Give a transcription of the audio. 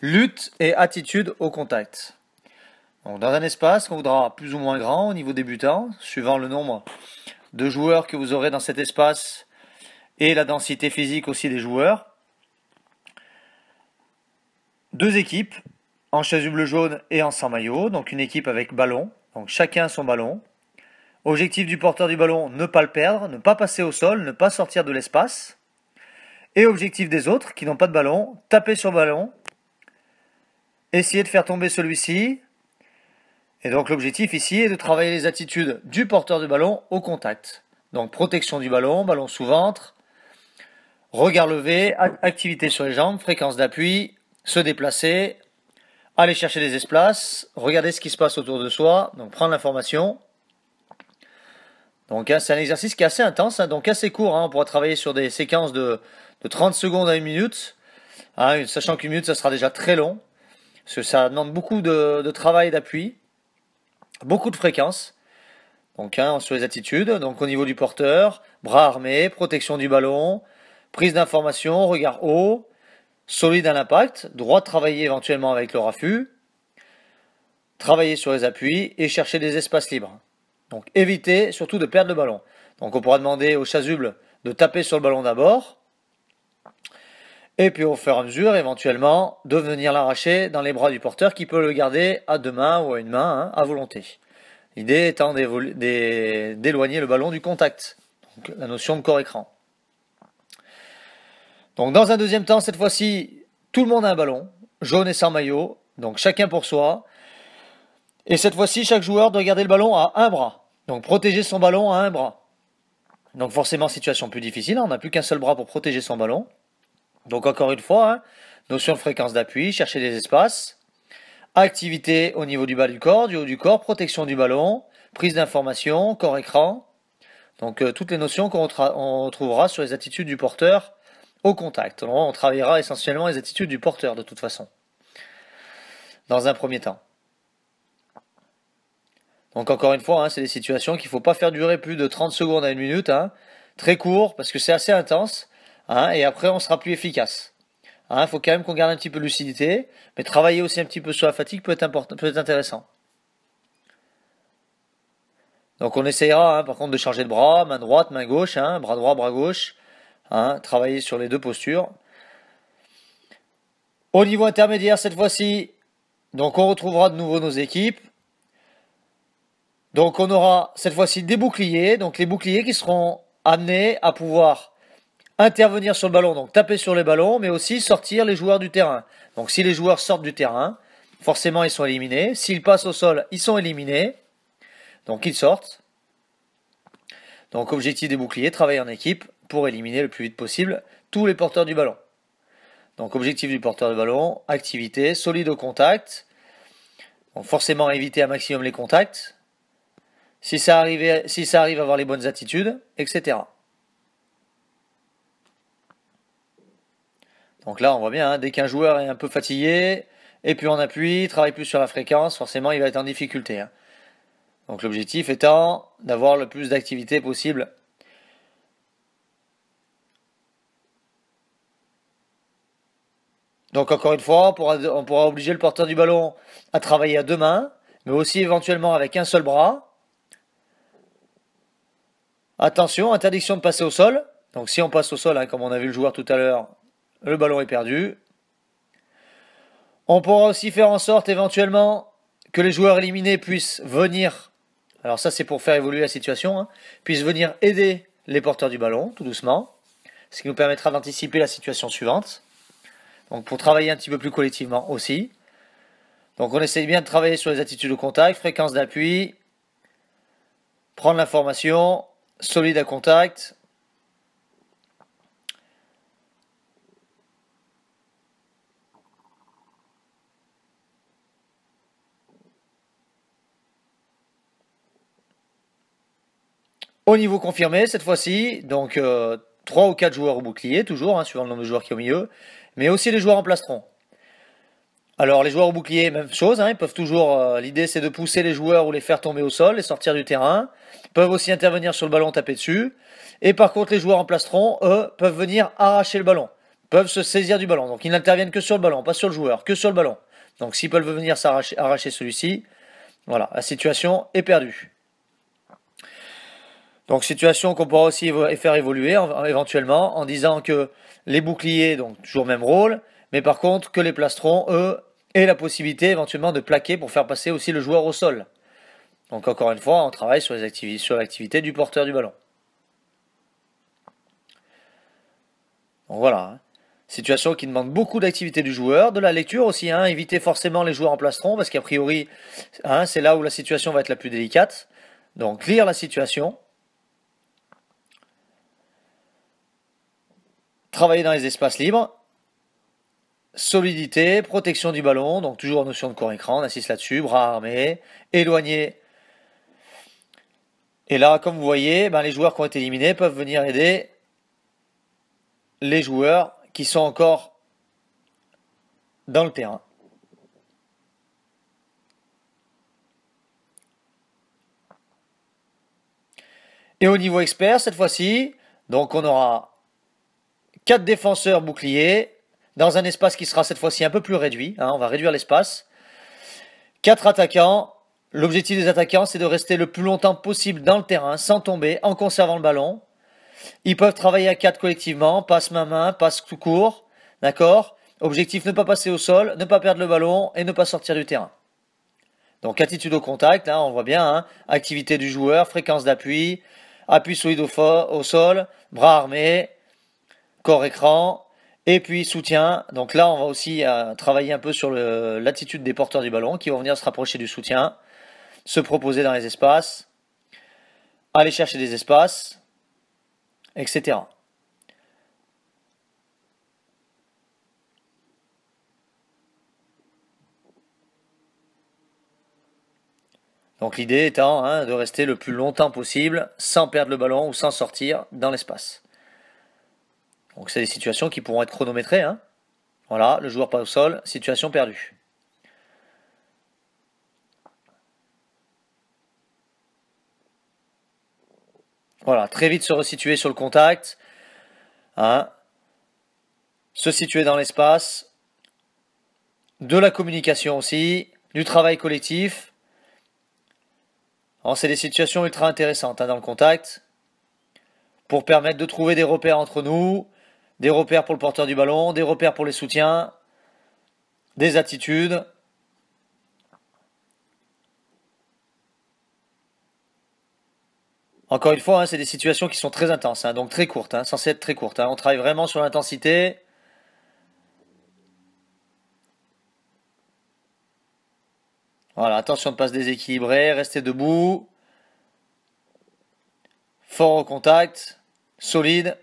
Lutte et attitude au contact. dans un espace qu'on voudra plus ou moins grand au niveau débutant, suivant le nombre de joueurs que vous aurez dans cet espace et la densité physique aussi des joueurs. Deux équipes en bleu jaune et en sans maillot, donc une équipe avec ballon, donc chacun son ballon. Objectif du porteur du ballon, ne pas le perdre, ne pas passer au sol, ne pas sortir de l'espace. Et objectif des autres qui n'ont pas de ballon, taper sur ballon essayer de faire tomber celui-ci. Et donc l'objectif ici est de travailler les attitudes du porteur de ballon au contact. Donc protection du ballon, ballon sous ventre, regard levé, activité sur les jambes, fréquence d'appui, se déplacer, aller chercher des espaces, regarder ce qui se passe autour de soi, donc prendre l'information. Donc hein, c'est un exercice qui est assez intense, hein, donc assez court. Hein, on pourra travailler sur des séquences de, 30 secondes à une minute, sachant qu'une minute ça sera déjà très long. Parce que ça demande beaucoup de, travail d'appui, beaucoup de fréquence, Donc hein, sur les attitudes, donc au niveau du porteur, bras armés, protection du ballon, prise d'information, regard haut, solide à l'impact, droit de travailler éventuellement avec le raffut, travailler sur les appuis et chercher des espaces libres. Donc éviter surtout de perdre le ballon. Donc on pourra demander au chasuble de taper sur le ballon d'abord, et puis au fur et à mesure, éventuellement, de venir l'arracher dans les bras du porteur qui peut le garder à deux mains ou à une main, hein, à volonté. L'idée étant d'éloigner le ballon du contact, donc la notion de corps écran. Donc dans un deuxième temps, cette fois-ci, tout le monde a un ballon, jaune et sans maillot, donc chacun pour soi. Et cette fois-ci, chaque joueur doit garder le ballon à un bras, donc protéger son ballon à un bras. Donc forcément, situation plus difficile, hein, on n'a plus qu'un seul bras pour protéger son ballon. Donc encore une fois, hein, notion de fréquence d'appui, chercher des espaces, activité au niveau du bas du corps, du haut du corps, protection du ballon, prise d'information, corps écran. Donc euh, toutes les notions qu'on trouvera sur les attitudes du porteur au contact. on travaillera essentiellement les attitudes du porteur de toute façon, dans un premier temps. Donc encore une fois, hein, c'est des situations qu'il ne faut pas faire durer plus de 30 secondes à une minute. Hein. Très court, parce que c'est assez intense. Hein, et après on sera plus efficace. Il hein, faut quand même qu'on garde un petit peu de lucidité, mais travailler aussi un petit peu sur la fatigue peut être, important, intéressant. Donc on essayera hein, par contre de changer de bras, main droite, main gauche, bras droit, bras gauche, travailler sur les deux postures. Au niveau intermédiaire cette fois-ci, donc on retrouvera de nouveau nos équipes. Donc on aura cette fois-ci des boucliers, donc les boucliers qui seront amenés à pouvoir intervenir sur le ballon, donc taper sur les ballons, mais aussi sortir les joueurs du terrain. Donc si les joueurs sortent du terrain, forcément ils sont éliminés. S'ils passent au sol, ils sont éliminés. Donc ils sortent. Donc objectif des boucliers, travailler en équipe pour éliminer le plus vite possible tous les porteurs du ballon. Donc objectif du porteur de ballon, activité, solide au contact. Donc forcément éviter un maximum les contacts. Si ça, arrive, si ça arrive à avoir les bonnes attitudes, etc. Donc là, on voit bien, hein, dès qu'un joueur est un peu fatigué, et puis on appuie, il travaille plus sur la fréquence, forcément, il va être en difficulté. Hein. Donc l'objectif étant d'avoir le plus d'activité possible. Donc encore une fois, on pourra, obliger le porteur du ballon à travailler à deux mains, mais aussi éventuellement avec un seul bras. Attention, interdiction de passer au sol. Donc si on passe au sol, hein, comme on a vu le joueur tout à l'heure, le ballon est perdu. On pourra aussi faire en sorte éventuellement que les joueurs éliminés puissent venir, alors ça c'est pour faire évoluer la situation, hein, puissent venir aider les porteurs du ballon tout doucement, ce qui nous permettra d'anticiper la situation suivante. Donc pour travailler un petit peu plus collectivement aussi. Donc on essaye bien de travailler sur les attitudes au contact, fréquence d'appui, prendre l'information, solide à contact, Au niveau confirmé, cette fois-ci, donc 3 euh, ou 4 joueurs au bouclier, toujours, hein, suivant le nombre de joueurs qui est au milieu, mais aussi les joueurs en plastron. Alors les joueurs au bouclier, même chose, hein, ils peuvent toujours. Euh, l'idée c'est de pousser les joueurs ou les faire tomber au sol, les sortir du terrain. Ils peuvent aussi intervenir sur le ballon, taper dessus. Et par contre, les joueurs en plastron, eux, peuvent venir arracher le ballon, peuvent se saisir du ballon. Donc ils n'interviennent que sur le ballon, pas sur le joueur, que sur le ballon. Donc s'ils peuvent venir s'arracher, arracher celui-ci, voilà, la situation est perdue. Donc situation qu'on pourra aussi faire évoluer éventuellement en disant que les boucliers, donc toujours même rôle, mais par contre que les plastrons, eux, aient la possibilité éventuellement de plaquer pour faire passer aussi le joueur au sol. Donc encore une fois, on travaille sur l'activité du porteur du ballon. Donc voilà. Hein. Situation qui demande beaucoup d'activité du joueur, de la lecture aussi, hein, éviter forcément les joueurs en plastron, parce qu'a priori, hein, c'est là où la situation va être la plus délicate. Donc lire la situation, travailler dans les espaces libres, solidité, protection du ballon, donc toujours notion de corps écran, on insiste là-dessus, bras armés, Éloignés. Et là, comme vous voyez, ben, les joueurs qui ont été éliminés peuvent venir aider les joueurs qui sont encore dans le terrain. Et au niveau expert, cette fois-ci, donc on aura 4 défenseurs boucliers, dans un espace qui sera cette fois-ci un peu plus réduit, hein, on va réduire l'espace. 4 attaquants, l'objectif des attaquants c'est de rester le plus longtemps possible dans le terrain, sans tomber, en conservant le ballon. Ils peuvent travailler à quatre collectivement, passe main-main, passe tout court, d'accord Objectif ne pas passer au sol, ne pas perdre le ballon et ne pas sortir du terrain. Donc attitude au contact, hein, on voit bien, hein. activité du joueur, fréquence d'appui, appui solide au sol, bras armés, corps écran, et puis soutien. Donc là, on va aussi euh, travailler un peu sur l'attitude des porteurs du ballon qui vont venir se rapprocher du soutien, se proposer dans les espaces, aller chercher des espaces, etc. Donc l'idée étant hein, de rester le plus longtemps possible sans perdre le ballon ou sans sortir dans l'espace. Donc c'est des situations qui pourront être chronométrées. Hein. Voilà, le joueur pas au sol, situation perdue. Voilà, très vite se resituer sur le contact. Hein. Se situer dans l'espace. De la communication aussi, du travail collectif. Oh, c'est des situations ultra intéressantes hein, dans le contact pour permettre de trouver des repères entre nous, des repères pour le porteur du ballon, des repères pour les soutiens, des attitudes. Encore une fois, hein, c'est des situations qui sont très intenses, hein, donc très courtes, hein, censées être très courtes. On travaille vraiment sur l'intensité. Voilà, attention de ne pas se déséquilibrer, rester debout, fort au contact, solide.